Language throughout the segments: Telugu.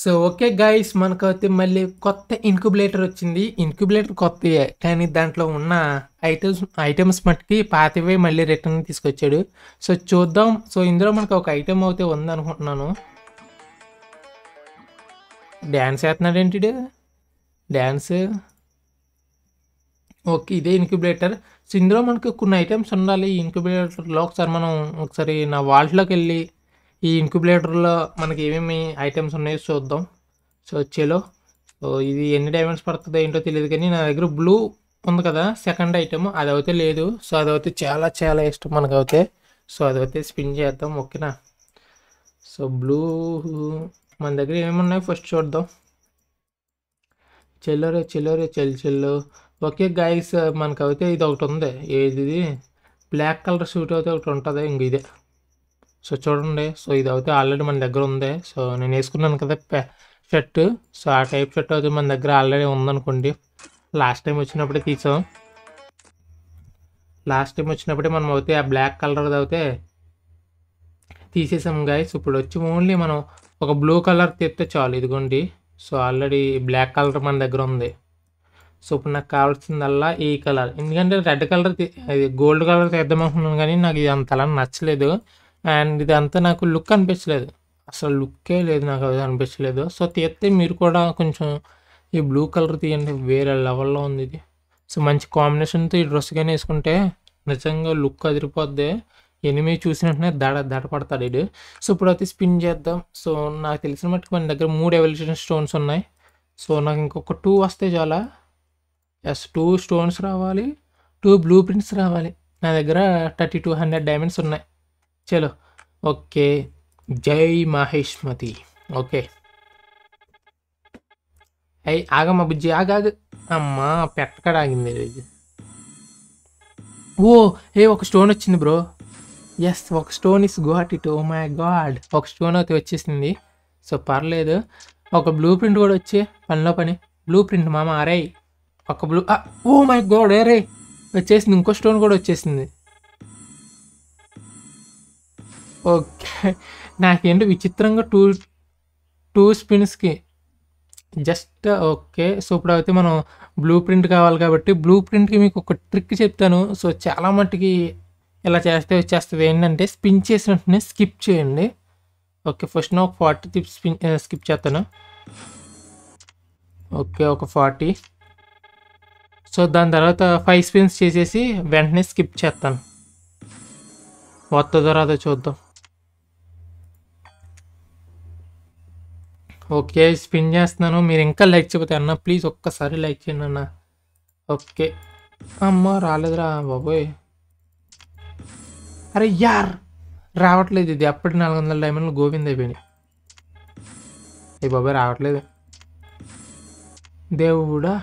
సో ఓకే గైస్ మనకైతే మళ్ళీ కొత్త ఇన్క్యుబులేటర్ వచ్చింది ఇన్క్యుబులేటర్ కొత్తయే కానీ దాంట్లో ఉన్న ఐటమ్స్ ఐటమ్స్ మట్టికి పాతవే మళ్ళీ రిటర్న్ తీసుకొచ్చాడు సో చూద్దాం సో ఇందులో మనకు ఒక ఐటమ్ అయితే ఉందనుకుంటున్నాను డ్యాన్స్ వేస్తున్నాడు ఏంటి డ్యాన్స్ ఓకే ఇదే ఇన్క్యుబులేటర్ సో ఇందులో మనకు కొన్ని ఐటమ్స్ ఉండాలి ఇన్క్యుబులేటర్లో ఒకసారి మనం ఒకసారి నా వాల్ట్లోకి వెళ్ళి ఈ ఇంక్యుబులేటర్లో మనకి ఏమేమి ఐటమ్స్ ఉన్నాయో చూద్దాం సో వచ్చేలో సో ఇది ఎన్ని డైమండ్స్ పడుతుందో ఏంటో తెలియదు కానీ నా దగ్గర బ్లూ ఉంది కదా సెకండ్ ఐటమ్ అదైతే లేదు సో అదైతే చాలా చాలా ఇష్టం మనకైతే సో అదైతే స్పిన్ చేద్దాం ఓకేనా సో బ్లూ మన దగ్గర ఏమేమి ఉన్నాయి ఫస్ట్ చూద్దాం చెల్లరే చెల్లరే చెల్లి చెల్లు ఓకే గాయస్ మనకైతే ఇది ఒకటి ఉంది ఏది బ్లాక్ కలర్ షూట్ అయితే ఒకటి ఉంటుంది ఇంక ఇదే సో చూడండి సో ఇది అయితే ఆల్రెడీ మన దగ్గర ఉంది సో నేను వేసుకున్నాను కదా షర్ట్ సో ఆ టైప్ షర్ట్ అయితే మన దగ్గర ఆల్రెడీ ఉందనుకోండి లాస్ట్ టైం వచ్చినప్పుడే తీసాం లాస్ట్ టైం వచ్చినప్పుడే మనం అయితే ఆ బ్లాక్ కలర్ అయితే తీసేసాం గాయస్ ఇప్పుడు వచ్చి ఓన్లీ మనం ఒక బ్లూ కలర్ తెస్తే చాలు ఇదిగోండి సో ఆల్రెడీ బ్లాక్ కలర్ మన దగ్గర ఉంది సో ఇప్పుడు నాకు కావాల్సిందల్లా ఈ కలర్ ఎందుకంటే రెడ్ కలర్ గోల్డ్ కలర్ తెద్దామనుకున్నాను కానీ నాకు ఇది అంతలా నచ్చలేదు అండ్ ఇది అంతా నాకు లుక్ అనిపించలేదు అసలు లుక్కే లేదు నాకు అది అనిపించలేదు సో తీస్తే మీరు కూడా కొంచెం ఈ బ్లూ కలర్ తీయండి వేరే లెవెల్లో ఉంది ఇది సో మంచి కాంబినేషన్తో ఈ డ్రెస్ కానీ వేసుకుంటే నిజంగా లుక్ అదిరిపోద్ది ఎనిమి చూసినట్టునే దడ దడ పడతాడు ఇది సో ఇప్పుడు అయితే స్పిన్ చేద్దాం సో నాకు తెలిసిన మట్టుకు మన దగ్గర మూడు ఎవల్యూషన్ స్టోన్స్ ఉన్నాయి సో నాకు ఇంకొక టూ వస్తే చాలా ఎస్ టూ స్టోన్స్ రావాలి టూ బ్లూ ప్రింట్స్ రావాలి నా దగ్గర థర్టీ టూ హండ్రెడ్ డైమండ్స్ ఉన్నాయి చలో ఓకే జై మహేష్మతి ఓకే అయ్యి ఆగమ్మ బుజ్జి ఆగాగు అమ్మా పెట్టకడ ఆగింది ఇది ఓ ఏ ఒక స్టోన్ వచ్చింది బ్రో ఎస్ ఒక stone yes got it oh my God ఒక స్టోన్ అయితే వచ్చేసింది సో పర్లేదు ఒక బ్లూ ప్రింట్ కూడా వచ్చే పనిలో పని బ్లూ ప్రింట్ మామ అరే ఒక బ్లూ ఓ మై గాడ్ అరే వచ్చేసింది ఇంకో స్టోన్ కూడా వచ్చేసింది ఓకే నాకేంటి విచిత్రంగా టూ టూ స్పిన్స్కి జస్ట్ ఓకే సో ఇప్పుడు అయితే మనం బ్లూ ప్రింట్ కావాలి కాబట్టి బ్లూ ప్రింట్కి మీకు ఒక ట్రిక్ చెప్తాను సో చాలా మట్టుకి ఇలా చేస్తే వచ్చేస్తుంది ఏంటంటే స్పిన్ చేసిన వెంటనే స్కిప్ చేయండి ఓకే ఫస్ట్ నా ఒక ఫార్టీ తిప్ స్పిన్ స్కిప్ చేస్తాను ఓకే ఒక ఫార్టీ సో దాని తర్వాత ఫైవ్ స్పిన్స్ చేసేసి వెంటనే స్కిప్ చేస్తాను వస్తుందో రాదో చూద్దాం ఓకే స్పిన్ చేస్తున్నాను మీరు ఇంకా లైక్ చెబితే అన్న ప్లీజ్ ఒక్కసారి లైక్ చేయండి అన్న ఓకే అమ్మ రాలేదురా బాబోయ్ అరే యార్ రావట్లేదు ఇది అప్పటి నాలుగు వందల డైమండ్లు గోవింద్ అయిపోయినాయి ఏ బాబాయ్ రావట్లేదు దేవుడా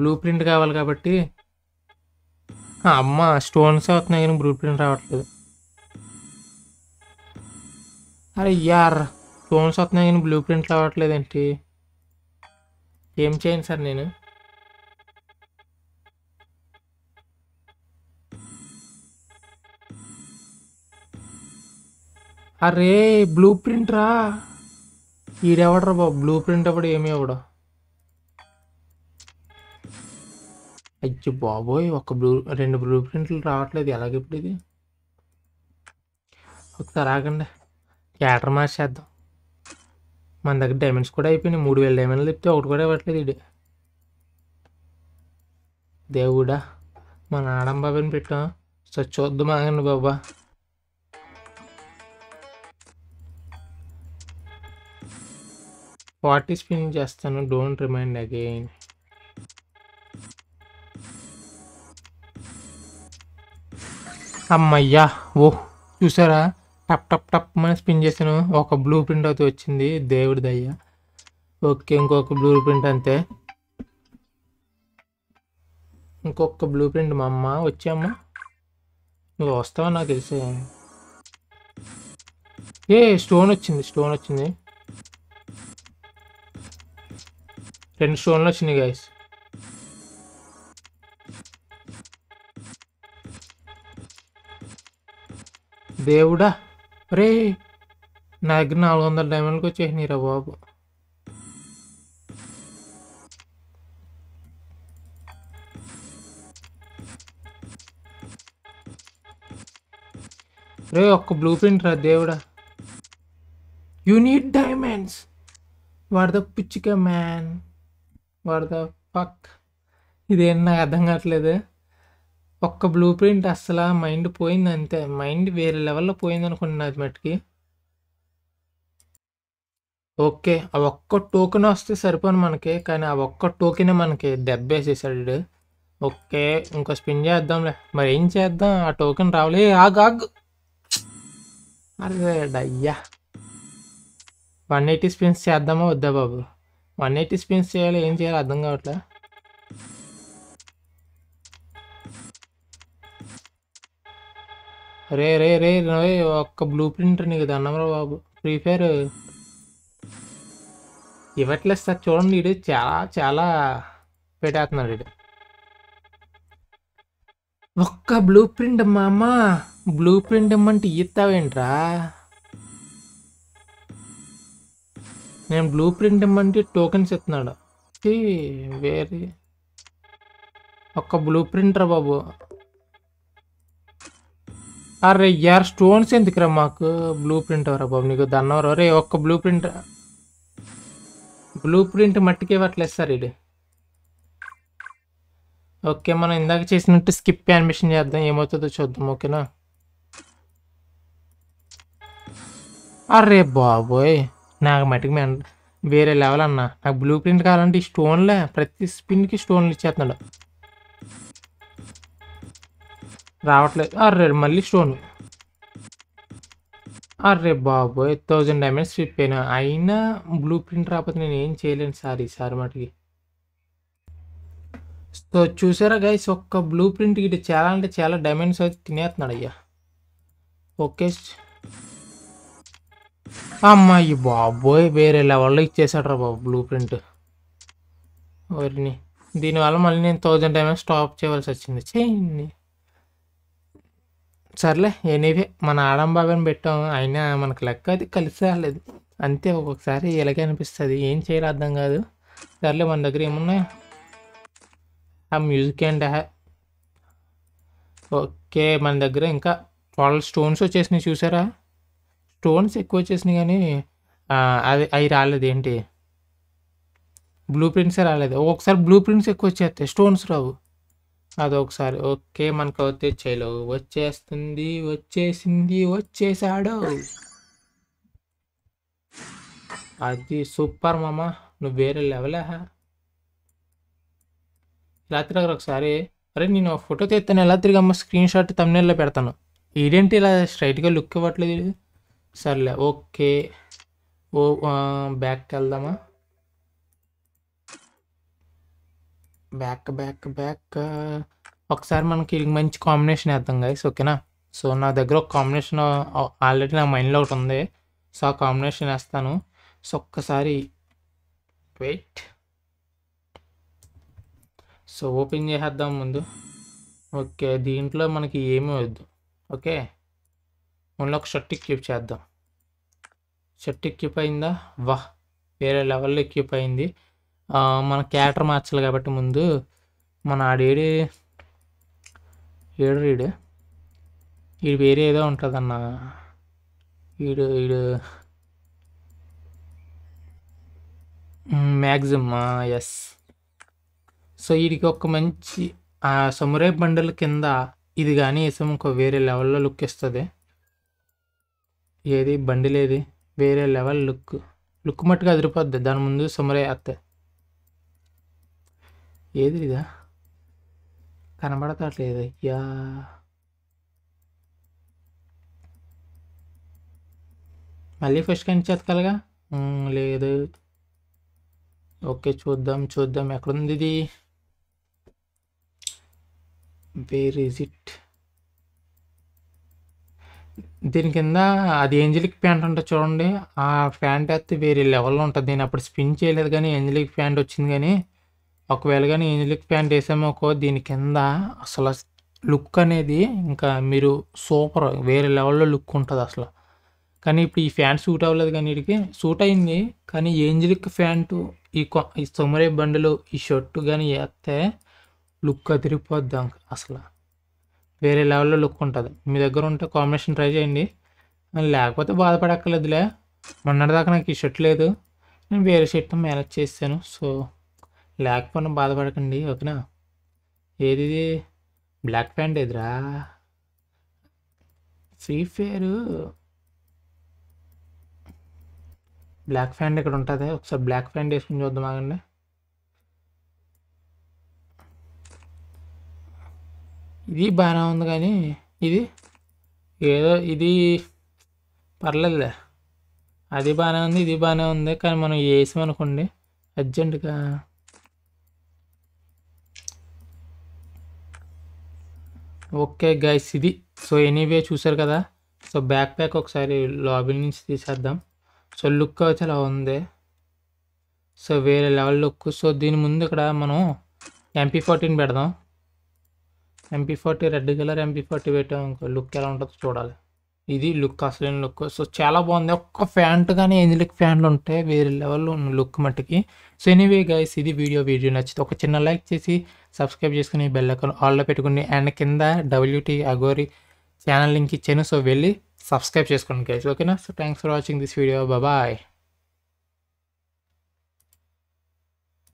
బ్లూ ప్రింట్ కావాలి కాబట్టి అమ్మ స్టోన్స్ అవుతున్నాయి కానీ బ్లూ ప్రింట్ రావట్లేదు అరే యార్ ఫోన్స్ వస్తున్నాయి కానీ బ్లూ ప్రింట్లు ఏంటి ఏం చేయను సార్ నేను అరే బ్లూ ప్రింట్ రా ఈడెవడరా బాబు బ్లూ ప్రింట్ అప్పుడు ఏమి ఇవ్వడు అయ్యో బాబోయ్ ఒక బ్లూ రెండు బ్లూ ప్రింట్లు రావట్లేదు ఎలాగెప్పుడు ఇది ఒకసారి ఆగండి క్యాటర్ మార్చేద్దాం మన దగ్గర డైమండ్స్ కూడా అయిపోయినాయి మూడు వేల డైమండ్లు తిప్పితే ఒకటి కూడా ఇవ్వట్లేదు ఇది దేవుడా మన ఆడంబాబుని పెట్టాం సో చూద్దాం ఆగండి బాబా ఫార్టీ స్పిన్ చేస్తాను డోంట్ రిమైండ్ అగైన్ అమ్మయ్యా ఓహ్ చూసారా టప్ టప్ టప్ అని స్పిన్ చేసాను ఒక బ్లూ ప్రింట్ అయితే వచ్చింది దేవుడి దయ్య ఓకే ఇంకొక బ్లూ ప్రింట్ అంతే ఇంకొక బ్లూ ప్రింట్ మా అమ్మ వచ్చామ్మా నువ్వు వస్తావా నాకు తెలిసే ఏ స్టోన్ వచ్చింది స్టోన్ వచ్చింది రెండు స్టోన్లు వచ్చినాయి గాయస్ దేవుడా రే నా దగ్గర నాలుగు వందల డైమండ్కి వచ్చేసినీరా బాబు రే ఒక్క బ్లూ ప్రింట్ రా దేవుడా యూనిట్ డైమండ్స్ వాట్ ద పిచ్చిక మ్యాన్ వాట్ ద పక్ ఇదేం నాకు అర్థం కావట్లేదు ఒక్క బ్లూ ప్రింట్ అస్సలు మైండ్ పోయింది అంతే మైండ్ వేరే లెవెల్లో పోయింది అనుకుంటున్నది మట్టుకి ఓకే ఆ ఒక్క టోకెన్ వస్తే సరిపోను మనకి కానీ ఆ ఒక్క టోకెనే మనకి దెబ్బేసేసాడు ఓకే ఇంకో స్పిన్ చేద్దాంలే మరి ఏం చేద్దాం ఆ టోకెన్ రావలే ఆగ్ ఆగ్ అరే అయ్యా వన్ ఎయిటీ స్పిన్స్ చేద్దామా వద్దా బాబు వన్ ఎయిటీ స్పిన్స్ చేయాలి ఏం చేయాలి అర్థం కావట్లే రే రే రే రే ఒక్క బ్లూ ప్రింట్ నీకు దండంరా బాబు ఫ్రీ ఫైర్ ఇవ్వట్లేదు సార్ చూడండి ఇడు చాలా చాలా పెట్టేస్తున్నాడు ఇడు ఒక్క బ్లూ ప్రింట్ అమ్మా అమ్మ బ్లూ ప్రింట్ ఇమ్మంటే ఇస్తావేంట్రా నేను బ్లూ ప్రింట్ ఇమ్మంటే టోకెన్స్ ఇస్తున్నాడు వేరే ఒక్క బ్లూ ప్రింట్ రా బాబు అరే యార్ స్టోన్స్ ఎందుకురా మాకు బ్లూ ప్రింట్ ఎవరా బాబు నీకు దన్నవరు రే ఒక్క బ్లూ ప్రింట్ బ్లూ ప్రింట్ మట్టికే ఇవ్వట్లేదు సార్ ఇది ఓకే మనం ఇందాక చేసినట్టు స్కిప్ అడ్మిషన్ చేద్దాం ఏమవుతుందో చూద్దాం ఓకేనా అరే బాబోయ్ నాకు మటుకు మే వేరే లెవెల్ అన్న నాకు బ్లూ ప్రింట్ కావాలంటే ఈ స్టోన్లే ప్రతి స్పిన్కి స్టోన్లు ఇచ్చేస్తున్నాడు రావట్లేదు అర్రే మళ్ళీ స్టోన్ అర్రే బాబు ఎయిట్ థౌజండ్ డైమండ్స్ అయినా అయినా బ్లూ ప్రింట్ రాకపోతే నేను ఏం చేయలేను సార్ ఈసారి మటుకి సో చూసారా గైస్ ఒక్క బ్లూ ప్రింట్ ఇటు చాలా అంటే చాలా డైమండ్స్ అయితే తినేస్తున్నాడు అయ్యా ఓకే అమ్మాయి బాబోయ్ వేరే లెవెల్లో ఇచ్చేసాడు రా బాబు బ్లూ ప్రింట్ వరిని దీనివల్ల మళ్ళీ నేను థౌజండ్ డైమండ్స్ స్టాప్ చేయవలసి వచ్చింది చేయండి సర్లే ఎనీవే మన ఆడంబాబని పెట్టాం అయినా మనకు లెక్క అది కలిసే రాలేదు అంతే ఒక్కొక్కసారి ఇలాగే అనిపిస్తుంది ఏం చేయాలి అర్థం కాదు సర్లే మన దగ్గర ఏమున్నాయి ఆ మ్యూజిక్ అండ్ ఓకే మన దగ్గర ఇంకా వాళ్ళ స్టోన్స్ వచ్చేసినాయి చూసారా స్టోన్స్ ఎక్కువ వచ్చేసినాయి కానీ అది అవి రాలేదు ఏంటి బ్లూ ప్రింట్సే రాలేదు ఒక్కొక్కసారి బ్లూ ప్రింట్స్ ఎక్కువ వచ్చేస్తాయి స్టోన్స్ రావు అదొకసారి ఓకే మనకు అవుతే చెలో వచ్చేస్తుంది వచ్చేసింది వచ్చేసాడు అది సూపర్ మామ నువ్వు వేరే లెవెల్ రాత్రి అక్కడ ఒకసారి అరే నేను ఫోటో తీస్తాను ఎలా తిరిగి అమ్మ స్క్రీన్ షాట్ తమ్నేల్లో పెడతాను ఇదేంటి ఇలా స్ట్రైట్గా లుక్ ఇవ్వట్లేదు సర్లే ఓకే ఓ బ్యాక్కి వెళ్దామా బ్యాక్ బ్యాక్ బ్యాక్ ఒకసారి మనకి మంచి కాంబినేషన్ వేద్దాం గైస్ ఓకేనా సో నా దగ్గర ఒక కాంబినేషన్ ఆల్రెడీ నా మైండ్లో ఒకటి ఉంది సో ఆ కాంబినేషన్ వేస్తాను సో ఒక్కసారి వెయిట్ సో ఓపెన్ చేసేద్దాం ముందు ఓకే దీంట్లో మనకి ఏమీ వద్దు ఓకే ఓన్లీ ఒక షర్ట్ ఎక్యూప్ చేద్దాం షర్ట్ ఎక్యూప్ అయిందా వాహ్ వేరే లెవెల్లో ఎక్యూప్ అయింది మన క్యాటర్ మార్చాలి కాబట్టి ముందు మన ఆడేడి ఏడు రీడు ఈడు వేరే ఏదో ఉంటుందన్న ఈడు ఈడు మ్యాక్సిమమ్ ఎస్ సో వీడికి ఒక మంచి సమురే బండల కింద ఇది కానీ వేసాం ఇంకో వేరే లెవెల్లో లుక్ ఇస్తుంది ఏది బండిలేది వేరే లెవెల్ లుక్ లుక్ మట్టుగా అదిరిపోద్ది దాని ముందు సమురే అత్తే ఏది ఇదా కనబడతట్లేదు అయ్యా మళ్ళీ ఫస్ట్ కానీ చేతకాలగా లేదు ఓకే చూద్దాం చూద్దాం ఎక్కడుంది ఇది వేర్ ఈజ్ ఇట్ దీని కింద అది ఏంజలిక్ ప్యాంట్ ఉంటుంది చూడండి ఆ ప్యాంట్ అయితే వేరే లెవెల్లో ఉంటుంది నేను అప్పుడు స్పిన్ చేయలేదు కానీ ఏంజలిక్ ప్యాంట్ వచ్చింది కానీ ఒకవేళ కానీ ఏంజలిక్ ప్యాంట్ వేసామోకో దీని కింద అసలు లుక్ అనేది ఇంకా మీరు సూపర్ వేరే లెవెల్లో లుక్ ఉంటుంది అసలు కానీ ఇప్పుడు ఈ ఫ్యాంట్ సూట్ అవ్వలేదు కానీ వీడికి సూట్ అయింది కానీ ఏంజలిక్ ఫ్యాంటు ఈ కొ ఈ సొమరే బండలు ఈ షర్టు కానీ వేస్తే లుక్ అదిరిపోద్ది అసలు వేరే లెవెల్లో లుక్ ఉంటుంది మీ దగ్గర ఉంటే కాంబినేషన్ ట్రై చేయండి లేకపోతే బాధపడక్కర్లేదులే మొన్నటిదాకా నాకు ఈ షర్ట్ లేదు నేను వేరే షర్ట్ మేనేజ్ చేశాను సో లేకపోయినా బాధపడకండి ఓకేనా ఏది ఇది బ్లాక్ ప్యాంట్ ఎదురా ఫ్రీ ఫైర్ బ్లాక్ ప్యాంట్ ఇక్కడ ఉంటుంది ఒకసారి బ్లాక్ ప్యాంట్ వేసుకుని చూద్దాం ఆగండి ఇది బాగానే ఉంది కానీ ఇది ఏదో ఇది పర్లేదులే అది బాగానే ఉంది ఇది బాగానే ఉంది కానీ మనం వేసామనుకోండి అర్జెంటుగా ఓకే గైస్ ఇది సో ఎనీవే చూసారు కదా సో బ్యాక్ ప్యాక్ ఒకసారి లాబీ నుంచి తీసేద్దాం సో లుక్ అయితే అలా ఉంది సో వేరే లెవెల్ లుక్ సో దీని ముందు ఇక్కడ మనం ఎంపీ ఫార్టీని పెడదాం MP forty red colour MP forty పెట్టాం ఇంకో లుక్ ఎలా ఉంటుందో చూడాలి ఇది లుక్ అసలు లుక్ సో చాలా బాగుంది ఒక్క ప్యాంట్ కానీ ఎందులకు ఫ్యాన్లు ఉంటాయి వేరే లెవెల్లో ఉన్న లుక్ మట్టుకి సో ఎనీవే గైస్ ఇది వీడియో వీడియో నచ్చితే ఒక చిన్న లైక్ చేసి సబ్స్క్రైబ్ చేసుకుని బెల్ అకౌంట్ ఆల్లో పెట్టుకుని అండ్ కింద డబ్ల్యూటీ అగోరి ఛానల్ లింక్ ఇచ్చాను సో వెళ్ళి సబ్స్క్రైబ్ చేసుకోండి గైస్ ఓకేనా so thanks for watching this video bye